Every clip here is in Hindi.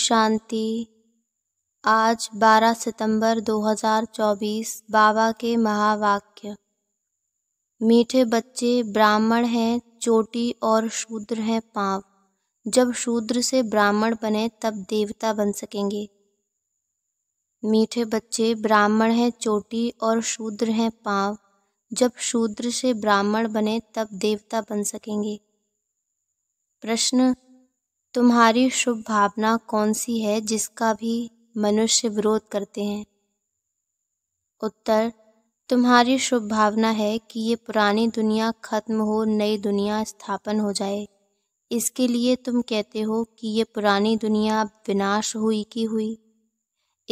शांति आज 12 सितंबर 2024 बाबा के महावाक्य मीठे बच्चे ब्राह्मण हैं चोटी और शूद्र हैं पांव जब शूद्र से ब्राह्मण बने तब देवता बन सकेंगे मीठे बच्चे ब्राह्मण हैं चोटी और शूद्र हैं पांव जब शूद्र से ब्राह्मण बने तब देवता बन सकेंगे प्रश्न तुम्हारी शुभ भावना कौन सी है जिसका भी मनुष्य विरोध करते हैं उत्तर तुम्हारी शुभ भावना है कि ये पुरानी दुनिया खत्म हो नई दुनिया स्थापन हो जाए इसके लिए तुम कहते हो कि ये पुरानी दुनिया विनाश हुई की हुई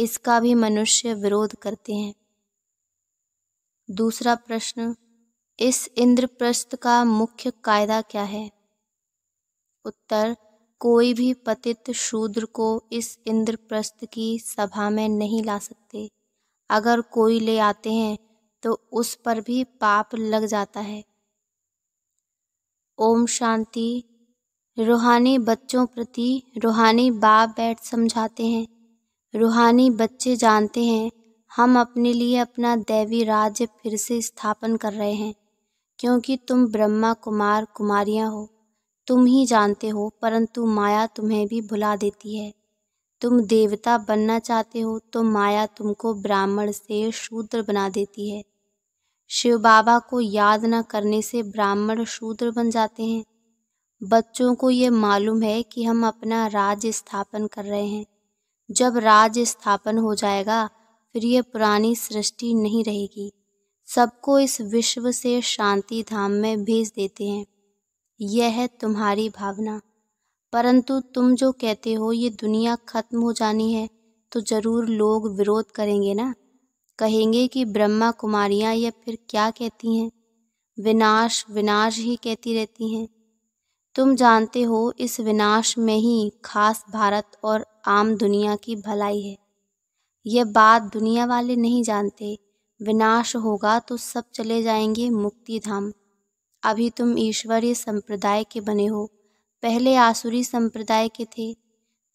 इसका भी मनुष्य विरोध करते हैं दूसरा प्रश्न इस इंद्रप्रस्थ का मुख्य कायदा क्या है उत्तर कोई भी पतित शूद्र को इस इंद्रप्रस्थ की सभा में नहीं ला सकते अगर कोई ले आते हैं तो उस पर भी पाप लग जाता है ओम शांति रूहानी बच्चों प्रति रूहानी बाप बैठ समझाते हैं रूहानी बच्चे जानते हैं हम अपने लिए अपना दैवी राज्य फिर से स्थापन कर रहे हैं क्योंकि तुम ब्रह्मा कुमार कुमारियां हो तुम ही जानते हो परंतु माया तुम्हें भी भुला देती है तुम देवता बनना चाहते हो तो माया तुमको ब्राह्मण से शूद्र बना देती है शिव बाबा को याद न करने से ब्राह्मण शूद्र बन जाते हैं बच्चों को ये मालूम है कि हम अपना राज स्थापन कर रहे हैं जब राज स्थापन हो जाएगा फिर ये पुरानी सृष्टि नहीं रहेगी सबको इस विश्व से शांति धाम में भेज देते हैं यह है तुम्हारी भावना परंतु तुम जो कहते हो ये दुनिया खत्म हो जानी है तो ज़रूर लोग विरोध करेंगे ना कहेंगे कि ब्रह्मा कुमारियाँ या फिर क्या कहती हैं विनाश विनाश ही कहती रहती हैं तुम जानते हो इस विनाश में ही खास भारत और आम दुनिया की भलाई है यह बात दुनिया वाले नहीं जानते विनाश होगा तो सब चले जाएंगे मुक्ति धाम अभी तुम ईश्वरीय संप्रदाय के बने हो पहले आसुरी संप्रदाय के थे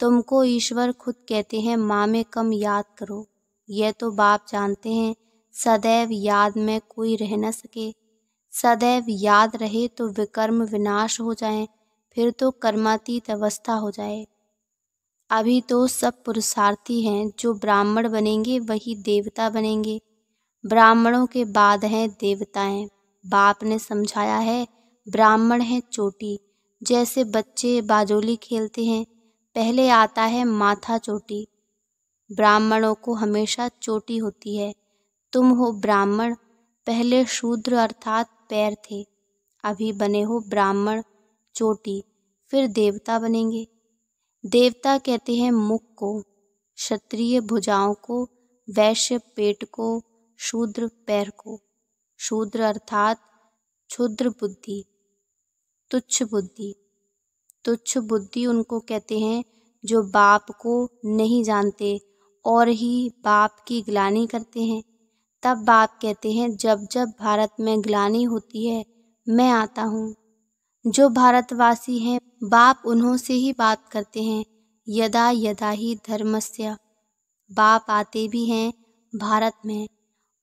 तुमको ईश्वर खुद कहते हैं माँ में कम याद करो यह तो बाप जानते हैं सदैव याद में कोई रह न सके सदैव याद रहे तो विकर्म विनाश हो जाए फिर तो कर्मातीत अवस्था हो जाए अभी तो सब पुरुषार्थी हैं जो ब्राह्मण बनेंगे वही देवता बनेंगे ब्राह्मणों के बाद हैं देवताएं बाप ने समझाया है ब्राह्मण है चोटी जैसे बच्चे बाजोली खेलते हैं पहले आता है माथा चोटी ब्राह्मणों को हमेशा चोटी होती है तुम हो ब्राह्मण पहले शूद्र अर्थात पैर थे अभी बने हो ब्राह्मण चोटी फिर देवता बनेंगे देवता कहते हैं मुख को क्षत्रिय भुजाओं को वैश्य पेट को शूद्र पैर को शूद्र अर्थात क्षुद्र बुद्धि तुच्छ बुद्धि तुच्छ बुद्धि उनको कहते हैं जो बाप को नहीं जानते और ही बाप की ग्लानी करते हैं तब बाप कहते हैं जब जब भारत में ग्लानी होती है मैं आता हूँ जो भारतवासी हैं बाप उन्हों से ही बात करते हैं यदा यदा ही धर्मस्य बाप आते भी हैं भारत में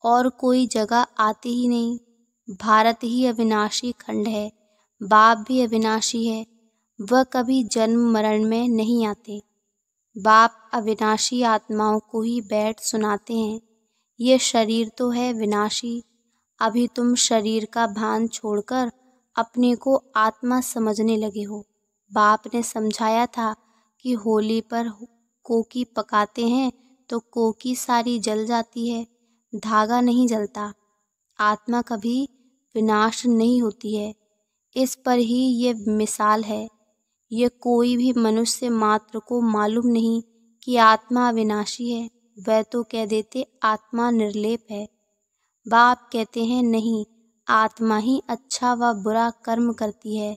और कोई जगह आती ही नहीं भारत ही अविनाशी खंड है बाप भी अविनाशी है वह कभी जन्म मरण में नहीं आते बाप अविनाशी आत्माओं को ही बैठ सुनाते हैं ये शरीर तो है विनाशी अभी तुम शरीर का भान छोड़कर अपने को आत्मा समझने लगे हो बाप ने समझाया था कि होली पर कोकी पकाते हैं तो कोकी सारी जल जाती है धागा नहीं जलता आत्मा कभी विनाश नहीं होती है इस पर ही ये मिसाल है ये कोई भी मनुष्य मात्र को मालूम नहीं कि आत्मा अविनाशी है वह तो कह देते आत्मा निर्लेप है बाप कहते हैं नहीं आत्मा ही अच्छा व बुरा कर्म करती है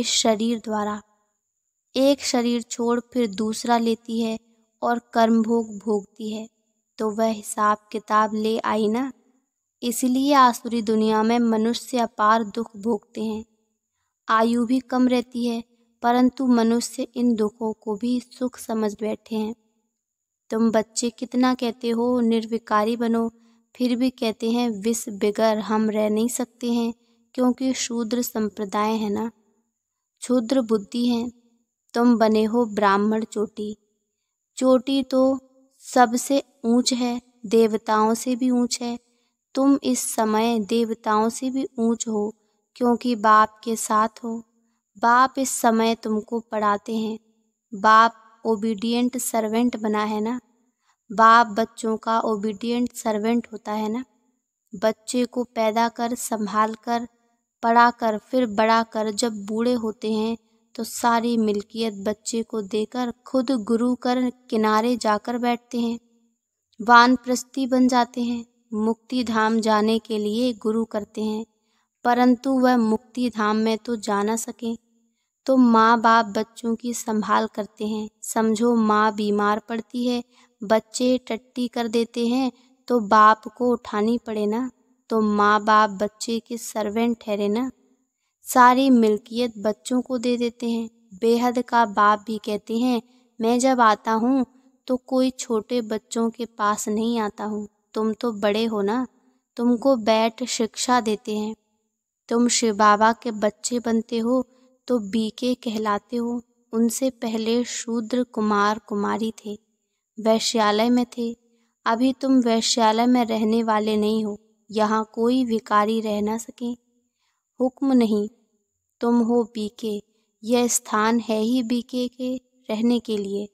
इस शरीर द्वारा एक शरीर छोड़ फिर दूसरा लेती है और कर्म भोग भोगती है तो वह हिसाब किताब ले आई ना इसलिए आसुरी दुनिया में मनुष्य अपार दुख भोगते हैं आयु भी कम रहती है परंतु मनुष्य इन दुखों को भी सुख समझ बैठे हैं तुम बच्चे कितना कहते हो निर्विकारी बनो फिर भी कहते हैं विष बिगर हम रह नहीं सकते हैं क्योंकि शूद्र संप्रदाय है ना क्षुद्र बुद्धि है तुम बने हो ब्राह्मण चोटी चोटी तो सबसे ऊंच है देवताओं से भी ऊंच है तुम इस समय देवताओं से भी ऊंच हो क्योंकि बाप के साथ हो बाप इस समय तुमको पढ़ाते हैं बाप ओबीडियंट सर्वेंट बना है ना बाप बच्चों का ओबीडियंट सर्वेंट होता है ना बच्चे को पैदा कर संभाल कर पढ़ा कर फिर बड़ा कर जब बूढ़े होते हैं तो सारी मिल्कियत बच्चे को देकर खुद गुरु कर किनारे जाकर बैठते हैं वानप्रस्थी बन जाते हैं मुक्ति धाम जाने के लिए गुरु करते हैं परंतु वह मुक्ति धाम में तो जा ना सके तो माँ बाप बच्चों की संभाल करते हैं समझो माँ बीमार पड़ती है बच्चे टट्टी कर देते हैं तो बाप को उठानी पड़े ना तो माँ बाप बच्चे के सर्वेंट ठहरे ना सारी मिल्कियत बच्चों को दे देते हैं बेहद का बाप भी कहते हैं मैं जब आता हूँ तो कोई छोटे बच्चों के पास नहीं आता हूँ तुम तो बड़े हो ना तुमको बैठ शिक्षा देते हैं तुम शिव बाबा के बच्चे बनते हो तो बीके कहलाते हो उनसे पहले शूद्र कुमार कुमारी थे वैश्यालय में थे अभी तुम वैश्यालय में रहने वाले नहीं हो यहाँ कोई विकारी रह ना सके हुक्म नहीं तुम हो बीके यह स्थान है ही बीके के रहने के लिए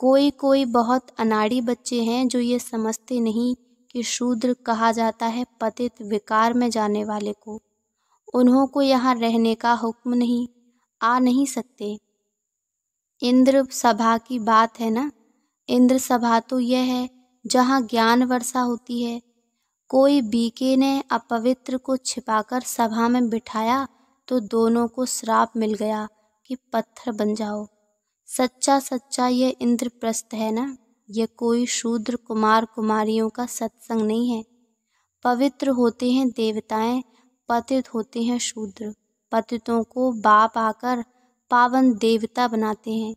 कोई कोई बहुत अनाड़ी बच्चे हैं जो ये समझते नहीं कि शूद्र कहा जाता है पतित विकार में जाने वाले को उन्हों को यहाँ रहने का हुक्म नहीं आ नहीं सकते इंद्र सभा की बात है ना इंद्र सभा तो यह है जहाँ ज्ञान वर्षा होती है कोई बीके ने अपवित्र को छिपाकर सभा में बिठाया तो दोनों को श्राप मिल गया कि पत्थर बन जाओ सच्चा सच्चा ये इंद्रप्रस्थ है ना ये कोई शूद्र कुमार कुमारियों का सत्संग नहीं है पवित्र होते हैं देवताएं पतित होते हैं शूद्र पतितों को बाप आकर पावन देवता बनाते हैं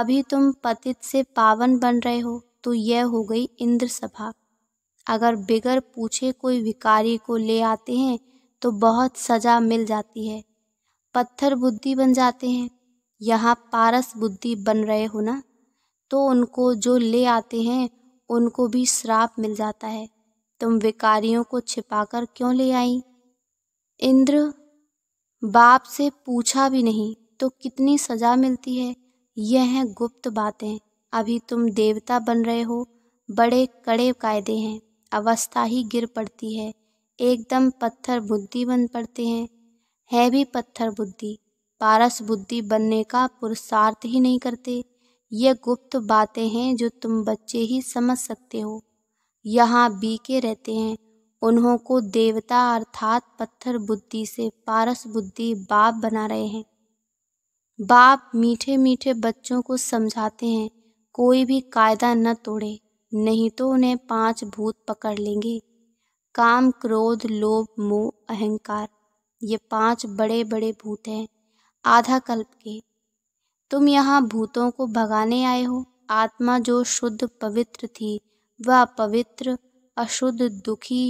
अभी तुम पतित से पावन बन रहे हो तो यह हो गई इंद्र सभा अगर बिगर पूछे कोई विकारी को ले आते हैं तो बहुत सजा मिल जाती है पत्थर बुद्धि बन जाते हैं यहाँ पारस बुद्धि बन रहे हो ना तो उनको जो ले आते हैं उनको भी श्राप मिल जाता है तुम विकारियों को छिपाकर क्यों ले आई इंद्र बाप से पूछा भी नहीं तो कितनी सजा मिलती है यह हैं गुप्त बातें अभी तुम देवता बन रहे हो बड़े कड़े कायदे हैं अवस्था ही गिर पड़ती है एकदम पत्थर बुद्धि बन पड़ते हैं है भी पत्थर बुद्धि पारस बुद्धि बनने का पुरुषार्थ ही नहीं करते ये गुप्त बातें हैं जो तुम बच्चे ही समझ सकते हो यहाँ बीके रहते हैं उन्हों को देवता अर्थात पत्थर बुद्धि से पारस बुद्धि बाप बना रहे हैं बाप मीठे मीठे बच्चों को समझाते हैं कोई भी कायदा न तोड़े नहीं तो उन्हें पांच भूत पकड़ लेंगे काम क्रोध लोभ मोह अहंकार ये पांच बड़े बड़े भूत हैं आधा कल्प के तुम यहाँ भूतों को भगाने आए हो आत्मा जो शुद्ध पवित्र थी वह पवित्र अशुद्ध दुखी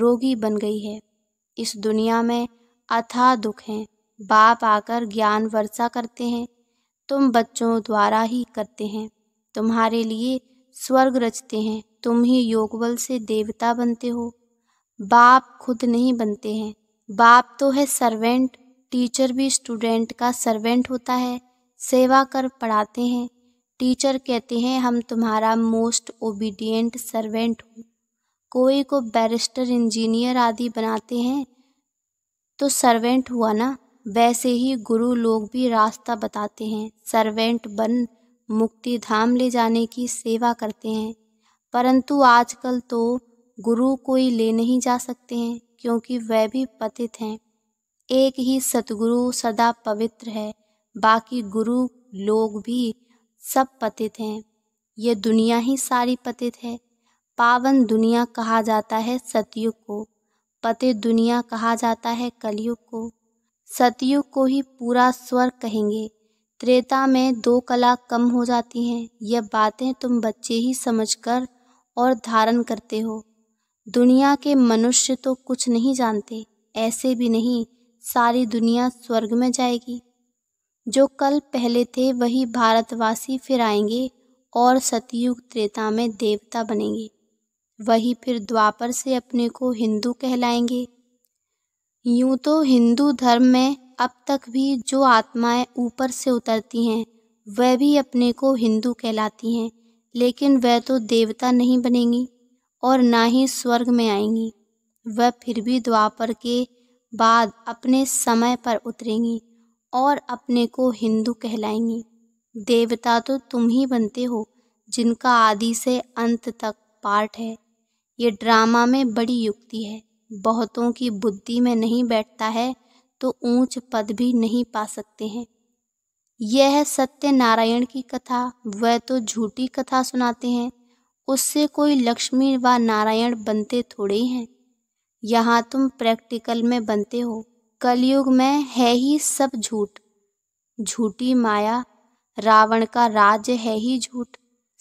रोगी बन गई है इस दुनिया में अथा दुख हैं बाप आकर ज्ञान वर्षा करते हैं तुम बच्चों द्वारा ही करते हैं तुम्हारे लिए स्वर्ग रचते हैं तुम ही योगबल से देवता बनते हो बाप खुद नहीं बनते हैं बाप तो है सर्वेंट टीचर भी स्टूडेंट का सर्वेंट होता है सेवा कर पढ़ाते हैं टीचर कहते हैं हम तुम्हारा मोस्ट ओबीडियंट सर्वेंट हूँ कोई को बैरिस्टर इंजीनियर आदि बनाते हैं तो सर्वेंट हुआ ना वैसे ही गुरु लोग भी रास्ता बताते हैं सर्वेंट बन मुक्ति धाम ले जाने की सेवा करते हैं परंतु आजकल तो गुरु कोई ले नहीं जा सकते हैं क्योंकि वह भी पतित हैं एक ही सतगुरु सदा पवित्र है बाकी गुरु लोग भी सब पतित हैं ये दुनिया ही सारी पतित है पावन दुनिया कहा जाता है सतयुग को पतित दुनिया कहा जाता है कलयुग को सतयुग को ही पूरा स्वर कहेंगे त्रेता में दो कला कम हो जाती हैं यह बातें तुम बच्चे ही समझकर और धारण करते हो दुनिया के मनुष्य तो कुछ नहीं जानते ऐसे भी नहीं सारी दुनिया स्वर्ग में जाएगी जो कल पहले थे वही भारतवासी फिर आएंगे और सतयुग त्रेता में देवता बनेंगे वही फिर द्वापर से अपने को हिंदू कहलाएंगे यूं तो हिंदू धर्म में अब तक भी जो आत्माएं ऊपर से उतरती हैं वह भी अपने को हिंदू कहलाती हैं लेकिन वह तो देवता नहीं बनेंगी और ना ही स्वर्ग में आएंगी वह फिर भी द्वापर के बाद अपने समय पर उतरेंगी और अपने को हिंदू कहलाएंगी देवता तो तुम ही बनते हो जिनका आदि से अंत तक पाठ है ये ड्रामा में बड़ी युक्ति है बहुतों की बुद्धि में नहीं बैठता है तो ऊंच पद भी नहीं पा सकते हैं यह है सत्यनारायण की कथा वह तो झूठी कथा सुनाते हैं उससे कोई लक्ष्मी व नारायण बनते थोड़े हैं यहाँ तुम प्रैक्टिकल में बनते हो कलयुग में है ही सब झूठ झूठी माया रावण का राज्य है ही झूठ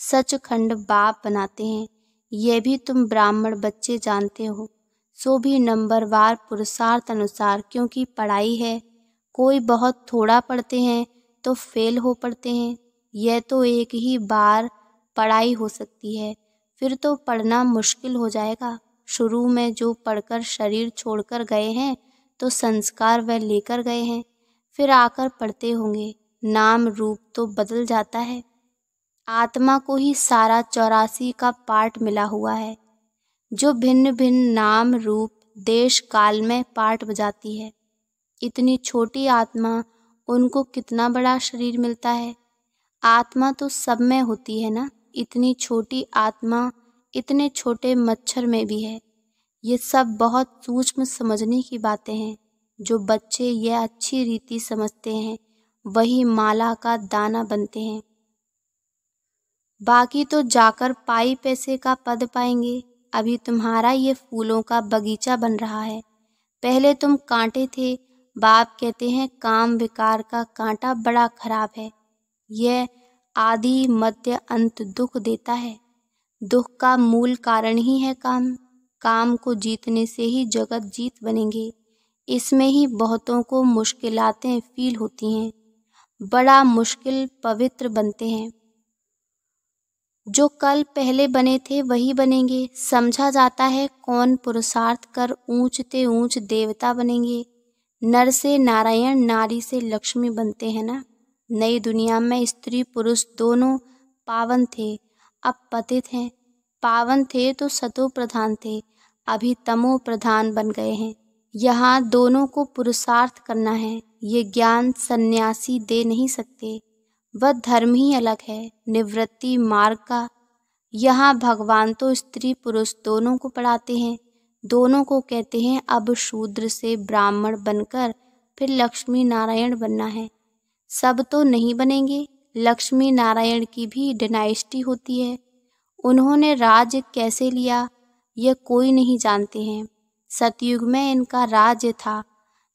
सचखंड बाप बनाते हैं यह भी तुम ब्राह्मण बच्चे जानते हो सो भी नंबर वार पुरुषार्थ अनुसार क्योंकि पढ़ाई है कोई बहुत थोड़ा पढ़ते हैं तो फेल हो पड़ते हैं यह तो एक ही बार पढ़ाई हो सकती है फिर तो पढ़ना मुश्किल हो जाएगा शुरू में जो पढ़कर शरीर छोड़कर गए हैं तो संस्कार वह लेकर गए हैं फिर आकर पढ़ते होंगे नाम रूप तो बदल जाता है आत्मा को ही सारा चौरासी का पाठ मिला हुआ है जो भिन्न भिन्न नाम रूप देश काल में पाठ बजाती है इतनी छोटी आत्मा उनको कितना बड़ा शरीर मिलता है आत्मा तो सब में होती है ना इतनी छोटी आत्मा इतने छोटे मच्छर में भी है ये सब बहुत सूक्ष्म समझने की बातें हैं जो बच्चे यह अच्छी रीति समझते हैं वही माला का दाना बनते हैं बाकी तो जाकर पाई पैसे का पद पाएंगे अभी तुम्हारा ये फूलों का बगीचा बन रहा है पहले तुम कांटे थे बाप कहते हैं काम विकार का कांटा बड़ा खराब है यह आदि मध्य अंत दुख देता है दुख का मूल कारण ही है काम काम को जीतने से ही जगत जीत बनेंगे इसमें ही बहुतों को मुश्किलातें फील होती हैं बड़ा मुश्किल पवित्र बनते हैं जो कल पहले बने थे वही बनेंगे समझा जाता है कौन पुरुषार्थ कर ऊंचते ऊंच देवता बनेंगे नर से नारायण नारी से लक्ष्मी बनते हैं ना नई दुनिया में स्त्री पुरुष दोनों पावन थे अब पतित हैं पावन थे तो सतो प्रधान थे अभी तमो प्रधान बन गए हैं यहाँ दोनों को पुरुषार्थ करना है ये ज्ञान सन्यासी दे नहीं सकते वह धर्म ही अलग है निवृत्ति मार्ग का यहाँ भगवान तो स्त्री पुरुष दोनों को पढ़ाते हैं दोनों को कहते हैं अब शूद्र से ब्राह्मण बनकर फिर लक्ष्मी नारायण बनना है सब तो नहीं बनेंगे लक्ष्मी नारायण की भी डिनाइस्टी होती है उन्होंने राज्य कैसे लिया यह कोई नहीं जानते हैं सतयुग में इनका राज्य था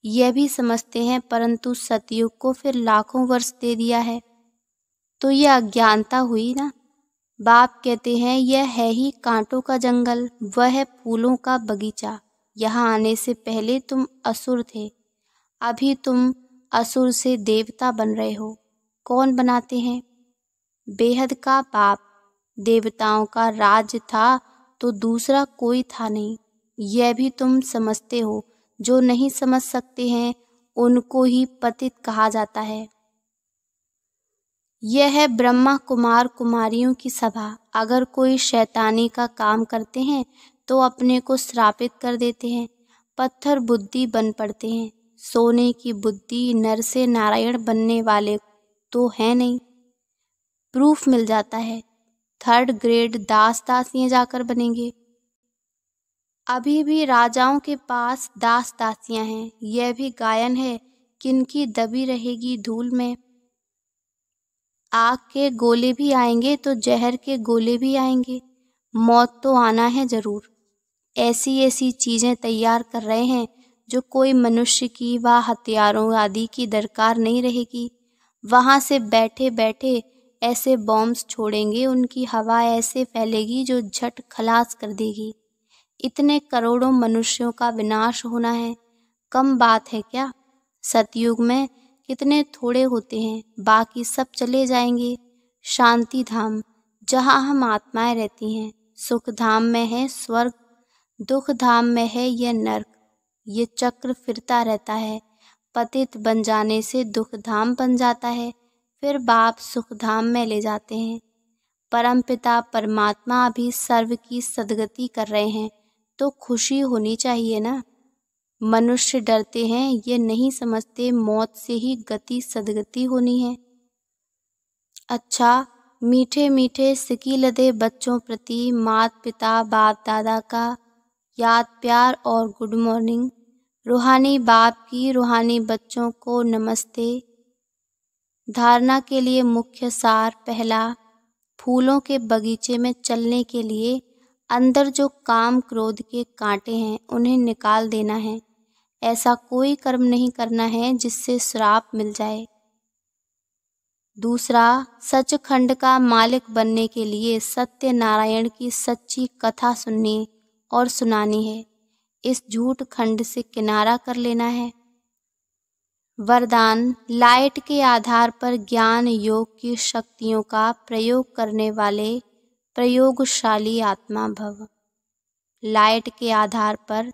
यह भी समझते हैं परंतु सतयुग को फिर लाखों वर्ष दे दिया है तो यह अज्ञानता हुई ना बाप कहते हैं यह है ही कांटों का जंगल वह है फूलों का बगीचा यहाँ आने से पहले तुम असुर थे अभी तुम असुर से देवता बन रहे हो कौन बनाते हैं बेहद का बाप देवताओं का राज था तो दूसरा कोई था नहीं यह भी तुम समझते हो जो नहीं समझ सकते हैं उनको ही पतित कहा जाता है यह है ब्रह्मा कुमार कुमारियों की सभा अगर कोई शैतानी का काम करते हैं तो अपने को श्रापित कर देते हैं पत्थर बुद्धि बन पड़ते हैं सोने की बुद्धि नर से नारायण बनने वाले तो है नहीं प्रूफ मिल जाता है थर्ड ग्रेड दास दासियाँ जाकर बनेंगे अभी भी राजाओं के पास दास दासियाँ हैं यह भी गायन है किनकी दबी रहेगी धूल में आग के गोले भी आएंगे तो जहर के गोले भी आएंगे मौत तो आना है ज़रूर ऐसी ऐसी चीज़ें तैयार कर रहे हैं जो कोई मनुष्य की व हथियारों आदि की दरकार नहीं रहेगी वहाँ से बैठे बैठे ऐसे बॉम्ब्स छोड़ेंगे उनकी हवा ऐसे फैलेगी जो झट खलास कर देगी इतने करोड़ों मनुष्यों का विनाश होना है कम बात है क्या सतयुग में कितने थोड़े होते हैं बाकी सब चले जाएंगे शांति धाम जहाँ हम आत्माएं रहती हैं सुख धाम में है स्वर्ग दुख धाम में है यह नर्क ये चक्र फिरता रहता है पतित बन जाने से दुख धाम बन जाता है फिर बाप सुख धाम में ले जाते हैं परम पिता परमात्मा अभी सर्व की सदगति कर रहे हैं तो खुशी होनी चाहिए ना मनुष्य डरते हैं ये नहीं समझते मौत से ही गति सदगति होनी है अच्छा मीठे मीठे सिकी लदे बच्चों प्रति मात पिता बाप दादा का याद प्यार और गुड मॉर्निंग रूहानी बाप की रूहानी बच्चों को नमस्ते धारणा के लिए मुख्य सार पहला फूलों के बगीचे में चलने के लिए अंदर जो काम क्रोध के कांटे हैं उन्हें निकाल देना है ऐसा कोई कर्म नहीं करना है जिससे श्राप मिल जाए दूसरा सचखंड का मालिक बनने के लिए सत्य नारायण की सच्ची कथा सुननी और सुनानी है इस झूठ खंड से किनारा कर लेना है वरदान लाइट के आधार पर ज्ञान योग की शक्तियों का प्रयोग करने वाले प्रयोगशाली आत्मा भव लाइट के आधार पर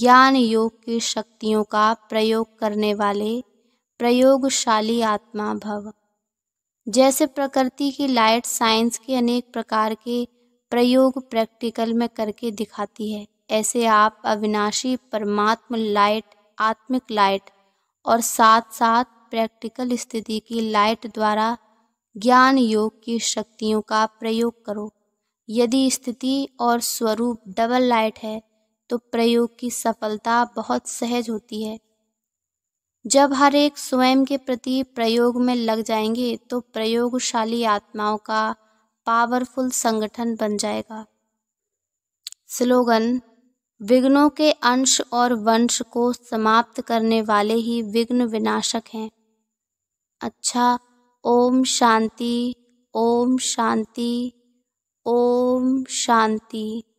ज्ञान योग की शक्तियों का प्रयोग करने वाले प्रयोगशाली आत्मा भव जैसे प्रकृति की लाइट साइंस के अनेक प्रकार के प्रयोग प्रैक्टिकल में करके दिखाती है ऐसे आप अविनाशी परमात्म लाइट आत्मिक लाइट और साथ साथ प्रैक्टिकल स्थिति की लाइट द्वारा ज्ञान योग की शक्तियों का प्रयोग करो यदि स्थिति और स्वरूप डबल लाइट है तो प्रयोग की सफलता बहुत सहज होती है जब हर एक स्वयं के प्रति प्रयोग में लग जाएंगे तो प्रयोगशाली आत्माओं का पावरफुल संगठन बन जाएगा स्लोगन विघ्नों के अंश और वंश को समाप्त करने वाले ही विघ्न विनाशक हैं अच्छा ओम शांति ओम शांति ओम शांति